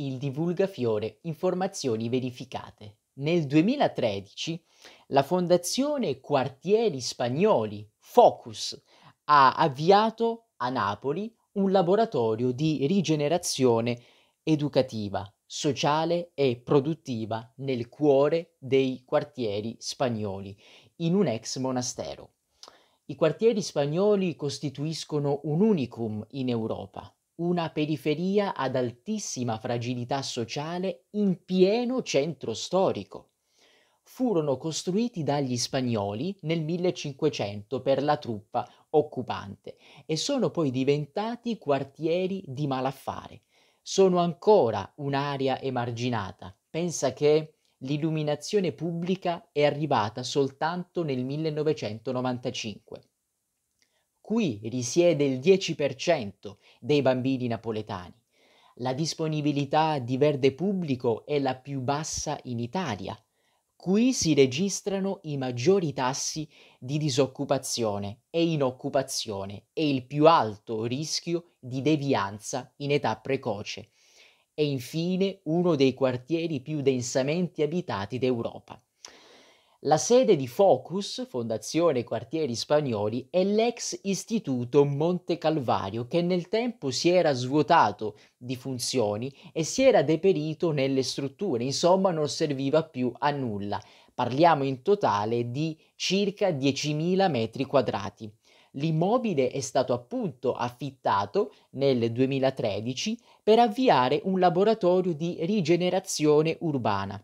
il divulgafiore informazioni verificate. Nel 2013 la Fondazione Quartieri Spagnoli Focus ha avviato a Napoli un laboratorio di rigenerazione educativa, sociale e produttiva nel cuore dei quartieri spagnoli, in un ex monastero. I quartieri spagnoli costituiscono un unicum in Europa una periferia ad altissima fragilità sociale in pieno centro storico. Furono costruiti dagli spagnoli nel 1500 per la truppa occupante e sono poi diventati quartieri di malaffare. Sono ancora un'area emarginata. Pensa che l'illuminazione pubblica è arrivata soltanto nel 1995. Qui risiede il 10% dei bambini napoletani. La disponibilità di verde pubblico è la più bassa in Italia. Qui si registrano i maggiori tassi di disoccupazione e inoccupazione e il più alto rischio di devianza in età precoce. E infine uno dei quartieri più densamente abitati d'Europa. La sede di Focus, Fondazione Quartieri Spagnoli, è l'ex istituto Monte Calvario che nel tempo si era svuotato di funzioni e si era deperito nelle strutture, insomma non serviva più a nulla. Parliamo in totale di circa 10.000 metri quadrati. L'immobile è stato appunto affittato nel 2013 per avviare un laboratorio di rigenerazione urbana.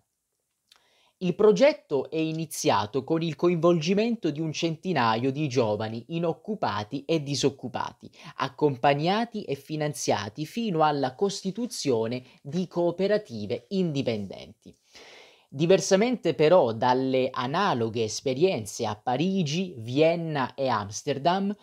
Il progetto è iniziato con il coinvolgimento di un centinaio di giovani inoccupati e disoccupati, accompagnati e finanziati fino alla costituzione di cooperative indipendenti. Diversamente però dalle analoghe esperienze a Parigi, Vienna e Amsterdam,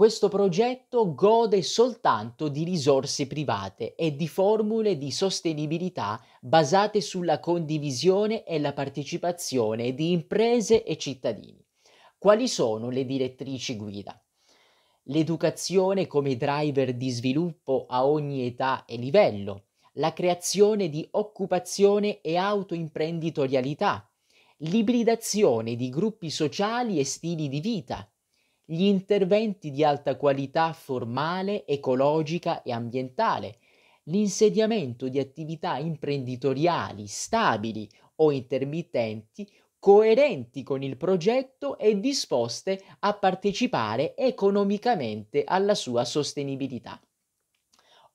questo progetto gode soltanto di risorse private e di formule di sostenibilità basate sulla condivisione e la partecipazione di imprese e cittadini. Quali sono le direttrici guida? L'educazione come driver di sviluppo a ogni età e livello, la creazione di occupazione e autoimprenditorialità, l'ibridazione di gruppi sociali e stili di vita, gli interventi di alta qualità formale, ecologica e ambientale, l'insediamento di attività imprenditoriali stabili o intermittenti coerenti con il progetto e disposte a partecipare economicamente alla sua sostenibilità.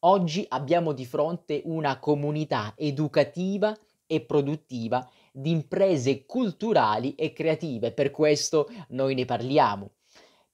Oggi abbiamo di fronte una comunità educativa e produttiva di imprese culturali e creative, per questo noi ne parliamo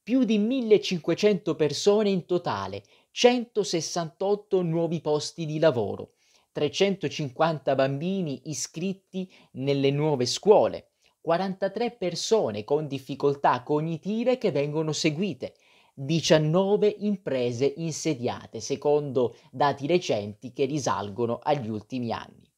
più di 1500 persone in totale, 168 nuovi posti di lavoro, 350 bambini iscritti nelle nuove scuole, 43 persone con difficoltà cognitive che vengono seguite, 19 imprese insediate, secondo dati recenti che risalgono agli ultimi anni.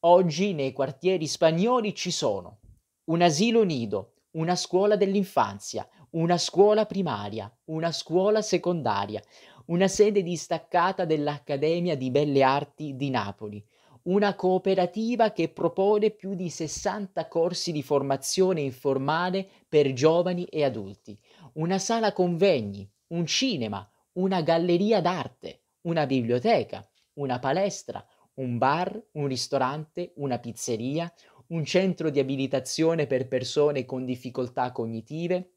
Oggi nei quartieri spagnoli ci sono un asilo nido, una scuola dell'infanzia, una scuola primaria, una scuola secondaria, una sede distaccata dell'Accademia di Belle Arti di Napoli, una cooperativa che propone più di 60 corsi di formazione informale per giovani e adulti, una sala convegni, un cinema, una galleria d'arte, una biblioteca, una palestra, un bar, un ristorante, una pizzeria, un centro di abilitazione per persone con difficoltà cognitive,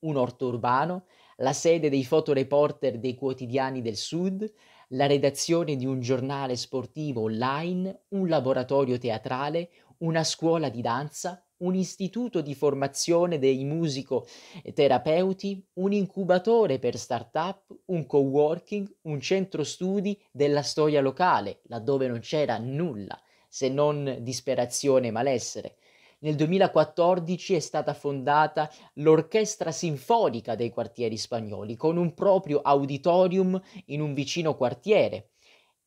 un orto urbano, la sede dei fotoreporter dei quotidiani del Sud, la redazione di un giornale sportivo online, un laboratorio teatrale, una scuola di danza, un istituto di formazione dei musicoterapeuti, un incubatore per start-up, un coworking, un centro studi della storia locale, laddove non c'era nulla se non disperazione e malessere. Nel 2014 è stata fondata l'Orchestra Sinfonica dei Quartieri Spagnoli, con un proprio auditorium in un vicino quartiere.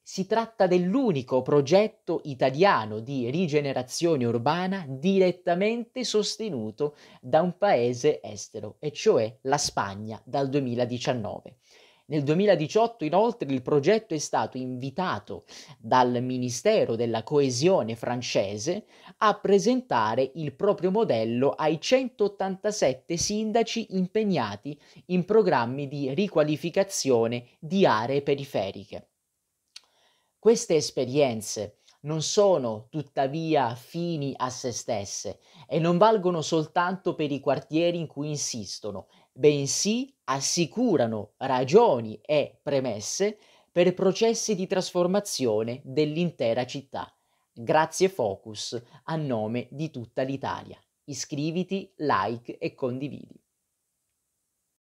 Si tratta dell'unico progetto italiano di rigenerazione urbana direttamente sostenuto da un paese estero, e cioè la Spagna dal 2019. Nel 2018 inoltre il progetto è stato invitato dal Ministero della Coesione francese a presentare il proprio modello ai 187 sindaci impegnati in programmi di riqualificazione di aree periferiche. Queste esperienze non sono tuttavia fini a se stesse e non valgono soltanto per i quartieri in cui insistono bensì assicurano ragioni e premesse per processi di trasformazione dell'intera città. Grazie Focus, a nome di tutta l'Italia. Iscriviti, like e condividi.